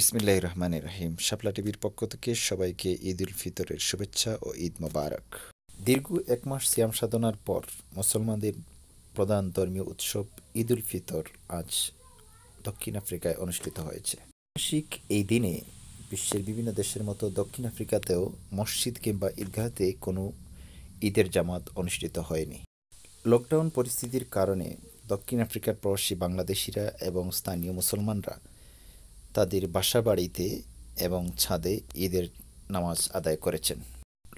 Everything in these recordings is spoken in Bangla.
বিসমিল্লাহ রহমান রহিম শাপলা টিভির পক্ষ থেকে সবাইকে ঈদ উল ফিতরের শুভেচ্ছা ও ঈদ মোবারক দীর্ঘ এক মাস সিয়াম সাধনার পর মুসলমানদের প্রধান ধর্মীয় উৎসব ঈদ উল ফিতর আজ দক্ষিণ আফ্রিকায় অনুষ্ঠিত হয়েছে শিখ এই দিনে বিশ্বের বিভিন্ন দেশের মতো দক্ষিণ আফ্রিকাতেও মসজিদ কিংবা ঈদগাহতে কোনো ঈদের জামাত অনুষ্ঠিত হয়নি লকডাউন পরিস্থিতির কারণে দক্ষিণ আফ্রিকার প্রবাসী বাংলাদেশিরা এবং স্থানীয় মুসলমানরা তাদের বাসা বাড়িতে এবং ছাদে ঈদের নামাজ আদায় করেছেন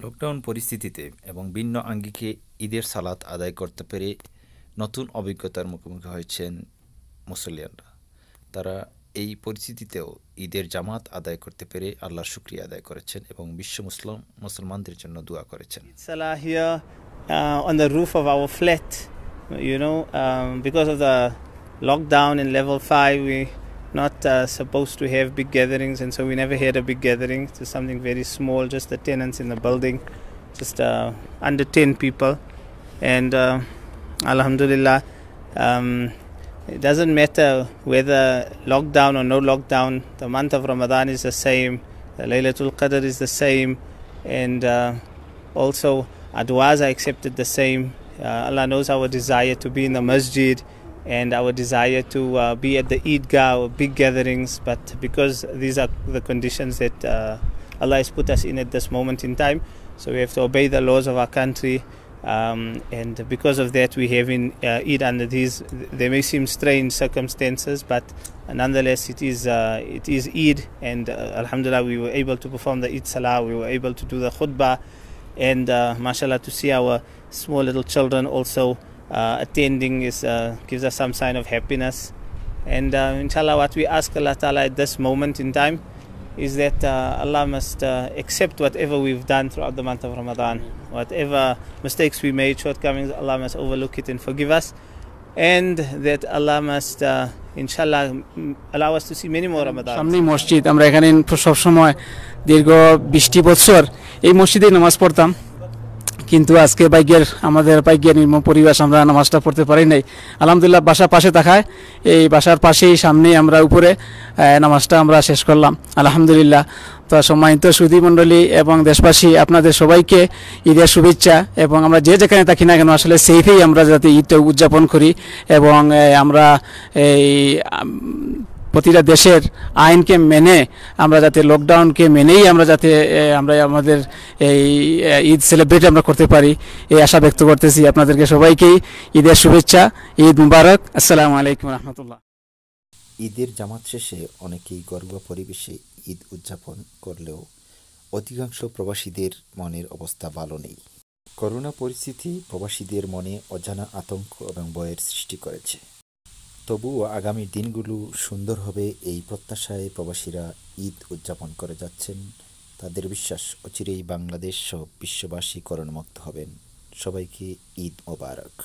লকডাউন পরিস্থিতিতে এবং ভিন্ন আঙ্গিকে ঈদের সালাত আদায় করতে পেরে নতুন অভিজ্ঞতার মুখোমুখি হয়েছেন মুসলিয়ানরা তারা এই পরিস্থিতিতেও ঈদের জামাত আদায় করতে পেরে আল্লাহর শুক্রিয়া আদায় করেছেন এবং বিশ্ব মুসলিম মুসলমানদের জন্য দোয়া করেছেন uh, on the roof of our flat you know um, because of the lockdown in level 5 we not uh, supposed to have big gatherings, and so we never had a big gathering. Just something very small, just the tenants in the building, just uh, under 10 people. And uh, Alhamdulillah, um, it doesn't matter whether lockdown or no lockdown, the month of Ramadan is the same, the Laylatul Qadr is the same, and uh, also adwaza are accepted the same. Uh, Allah knows our desire to be in the masjid and our desire to uh, be at the Eidgah or big gatherings. But because these are the conditions that uh, Allah has put us in at this moment in time, so we have to obey the laws of our country. Um, and because of that, we have in uh, Eid under these. They may seem strange circumstances, but nonetheless, it is uh, it is Eid, and uh, Alhamdulillah, we were able to perform the Eid Salah. We were able to do the khutbah, and uh, mashallah, to see our small little children also uh, attending is uh, gives us some sign of happiness. And uh, inshallah, what we ask Allah Ta'ala at this moment in time is that uh, Allah must uh, accept whatever we've done throughout the month of Ramadan. Whatever mistakes we made, shortcomings, Allah must overlook it and forgive us. And that Allah must, uh, inshallah, allow us to see many more Ramadan. সামনে মসজিদ আমরা এখানে সবসময় দীর্ঘ বিশটি বছর এই মসজিদে নামাজ পড়তাম কিন্তু আজকে বাইকের আমাদের বাইকের নির্ম পরিবেশ আমরা নামাজটা পড়তে পারি নাই আলহামদুলিল্লাহ বাসার পাশে থাকায় এই বাসার পাশেই সামনেই আমরা উপরে নামাজটা আমরা শেষ করলাম আলহামদুলিল্লাহ তো সম্মানিত সুধী মন্ডলী এবং দেশবাসী আপনাদের সবাইকে ঈদের শুভেচ্ছা এবং আমরা যে যেখানে থাকি না কেন আসলে সেইফেই আমরা যাতে ঈদটা উদযাপন করি এবং আমরা এই প্রতিটা দেশের আইনকে মেনে আমরা যাতে লকডাউনকে মেনেই আমরা যাতে আমরা আমাদের এই ঈদ সেলিব্রেট আমরা করতে পারি এই আশা ব্যক্ত করতেছি আপনাদেরকে সবাইকেই ঈদের শুভেচ্ছা ঈদ মুবারক আসসালামু আলাইকুম রহমতুল্লাহ ঈদের জামাত শেষে অনেকেই গর্ব পরিবেশে ঈদ উদযাপন করলেও অধিকাংশ প্রবাসীদের মনের অবস্থা ভালো নেই করোনা পরিস্থিতি প্রবাসীদের মনে অজানা আতঙ্ক এবং ভয়ের সৃষ্টি করেছে তবুও আগামী দিনগুলো সুন্দর হবে এই প্রত্যাশায় প্রবাসীরা ঈদ উদযাপন করে যাচ্ছেন তাদের বিশ্বাস অচিরেই বাংলাদেশ সহ বিশ্ববাসী করণমুক্ত হবেন সবাইকে ঈদ মোবারক